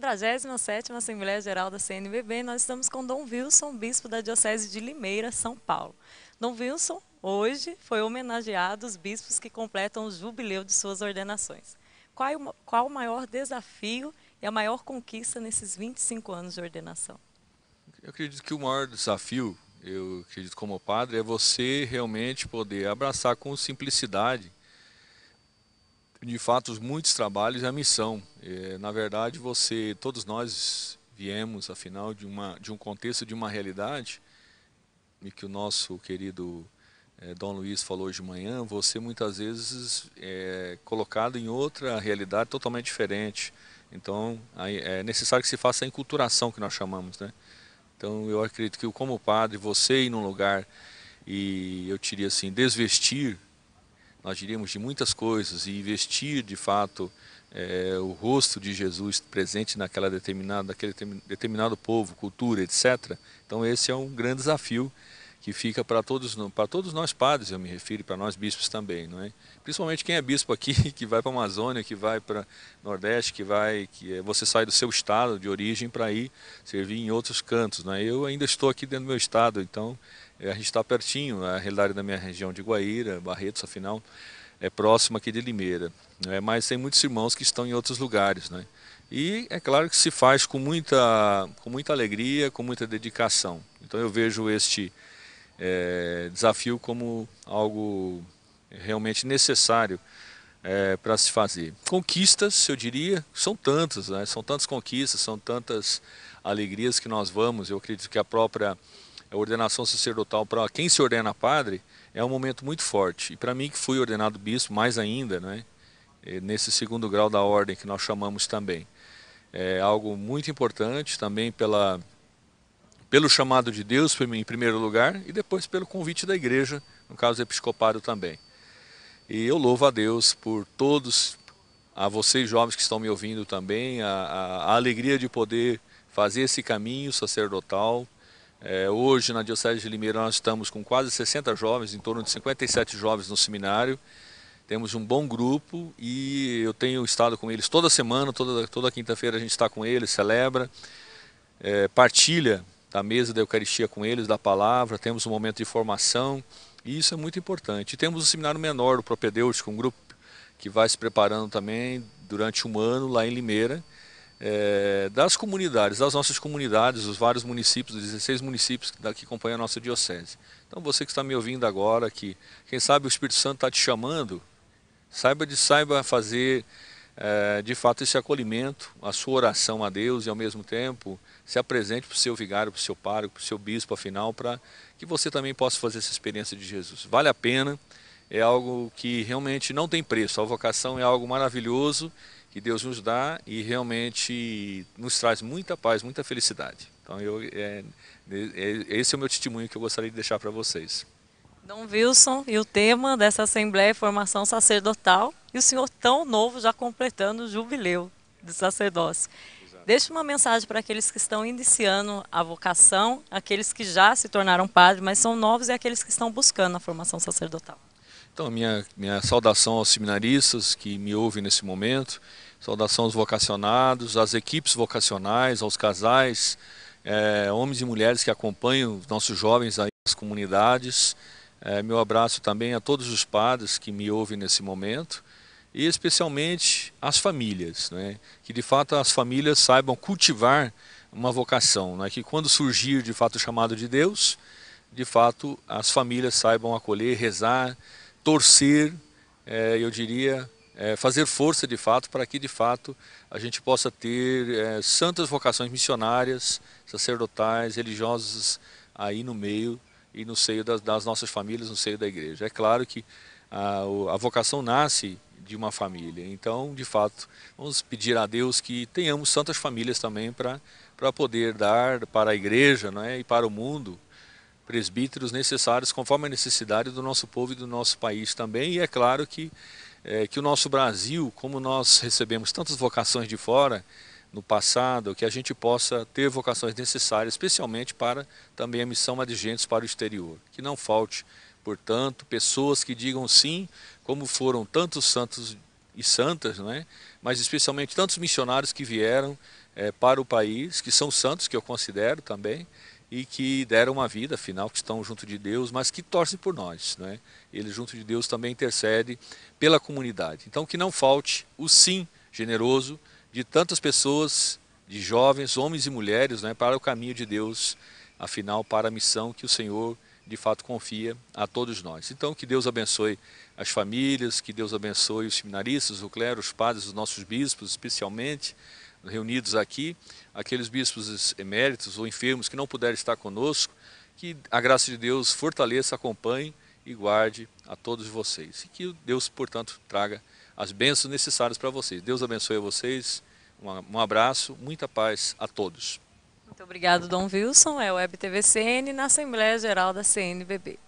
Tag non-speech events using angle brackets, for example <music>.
47 Assembleia Geral da CNBB, nós estamos com Dom Wilson, bispo da Diocese de Limeira, São Paulo. Dom Wilson, hoje, foi homenageado os bispos que completam o jubileu de suas ordenações. Qual, é qual o maior desafio e a maior conquista nesses 25 anos de ordenação? Eu acredito que o maior desafio, eu acredito como padre, é você realmente poder abraçar com simplicidade de fato muitos trabalhos é a missão é, na verdade você todos nós viemos afinal de uma de um contexto de uma realidade e que o nosso querido é, Dom Luiz falou hoje de manhã você muitas vezes é colocado em outra realidade totalmente diferente então é necessário que se faça a enculturação que nós chamamos né então eu acredito que eu, como padre você ir num lugar e eu diria assim desvestir nós diríamos de muitas coisas e investir de fato é, o rosto de Jesus presente naquela determinada, naquele determinado povo, cultura, etc. Então esse é um grande desafio que fica para todos, para todos nós padres, eu me refiro, para nós bispos também, não é? Principalmente quem é bispo aqui, <laughs> que vai para a Amazônia, que vai para Nordeste, que vai, que é, você sai do seu estado de origem para ir servir em outros cantos, não é? Eu ainda estou aqui dentro do meu estado, então é, a gente está pertinho, é a realidade da minha região de Guaíra, Barretos, afinal, é próxima aqui de Limeira, não é? Mas tem muitos irmãos que estão em outros lugares, né? E é claro que se faz com muita, com muita alegria, com muita dedicação. Então eu vejo este é, desafio como algo realmente necessário é, para se fazer. Conquistas, eu diria, são tantas, né? são tantas conquistas, são tantas alegrias que nós vamos. Eu acredito que a própria ordenação sacerdotal para quem se ordena padre é um momento muito forte. E para mim que fui ordenado bispo, mais ainda, né? É, nesse segundo grau da ordem que nós chamamos também. É algo muito importante também pela pelo chamado de Deus, em primeiro lugar, e depois pelo convite da igreja, no caso episcopado também. E eu louvo a Deus por todos, a vocês jovens que estão me ouvindo também, a, a, a alegria de poder fazer esse caminho sacerdotal. É, hoje, na Diocese de Limeira, nós estamos com quase 60 jovens, em torno de 57 jovens no seminário. Temos um bom grupo e eu tenho estado com eles toda semana, toda, toda quinta-feira a gente está com eles, celebra, é, partilha da mesa da Eucaristia com eles, da palavra, temos um momento de formação, e isso é muito importante. E temos um seminário menor do propedêutico, um grupo que vai se preparando também durante um ano lá em Limeira, é, das comunidades, das nossas comunidades, dos vários municípios, dos 16 municípios que, que acompanham a nossa diocese. Então você que está me ouvindo agora, que quem sabe o Espírito Santo está te chamando, saiba de saiba fazer é, de fato esse acolhimento, a sua oração a Deus e ao mesmo tempo se apresente para o seu vigário, para o seu pároco, para o seu bispo, afinal, para que você também possa fazer essa experiência de Jesus. Vale a pena, é algo que realmente não tem preço. A vocação é algo maravilhoso que Deus nos dá e realmente nos traz muita paz, muita felicidade. Então, eu, é, é, é esse é o meu testemunho que eu gostaria de deixar para vocês. Dom Wilson, e o tema dessa Assembleia é Formação Sacerdotal. E o senhor tão novo já completando o jubileu de sacerdócio. Deixe uma mensagem para aqueles que estão iniciando a vocação, aqueles que já se tornaram padres, mas são novos e aqueles que estão buscando a formação sacerdotal. Então, minha, minha saudação aos seminaristas que me ouvem nesse momento, saudação aos vocacionados, às equipes vocacionais, aos casais, é, homens e mulheres que acompanham os nossos jovens aí nas comunidades. É, meu abraço também a todos os padres que me ouvem nesse momento e especialmente as famílias, né? que de fato as famílias saibam cultivar uma vocação, né? que quando surgir de fato o chamado de Deus, de fato as famílias saibam acolher, rezar, torcer, é, eu diria, é, fazer força de fato para que de fato a gente possa ter é, santas vocações missionárias, sacerdotais, religiosas aí no meio e no seio das, das nossas famílias, no seio da igreja. É claro que a, a vocação nasce de uma família. Então, de fato, vamos pedir a Deus que tenhamos santas famílias também para poder dar para a igreja né, e para o mundo presbíteros necessários conforme a necessidade do nosso povo e do nosso país também. E é claro que, é, que o nosso Brasil, como nós recebemos tantas vocações de fora no passado, que a gente possa ter vocações necessárias, especialmente para também a missão adigentes para o exterior. Que não falte Portanto, pessoas que digam sim, como foram tantos santos e santas, né? mas especialmente tantos missionários que vieram é, para o país, que são santos, que eu considero também, e que deram uma vida, afinal, que estão junto de Deus, mas que torcem por nós. Né? Ele, junto de Deus, também intercede pela comunidade. Então, que não falte o sim generoso de tantas pessoas, de jovens, homens e mulheres, né, para o caminho de Deus, afinal, para a missão que o Senhor de fato confia a todos nós. Então, que Deus abençoe as famílias, que Deus abençoe os seminaristas, o clero, os padres, os nossos bispos, especialmente reunidos aqui, aqueles bispos eméritos ou enfermos que não puderam estar conosco, que a graça de Deus fortaleça, acompanhe e guarde a todos vocês. E que Deus, portanto, traga as bênçãos necessárias para vocês. Deus abençoe a vocês. Um abraço, muita paz a todos. Muito obrigado, Dom Wilson. É o WebTVCN na Assembleia Geral da CNBB.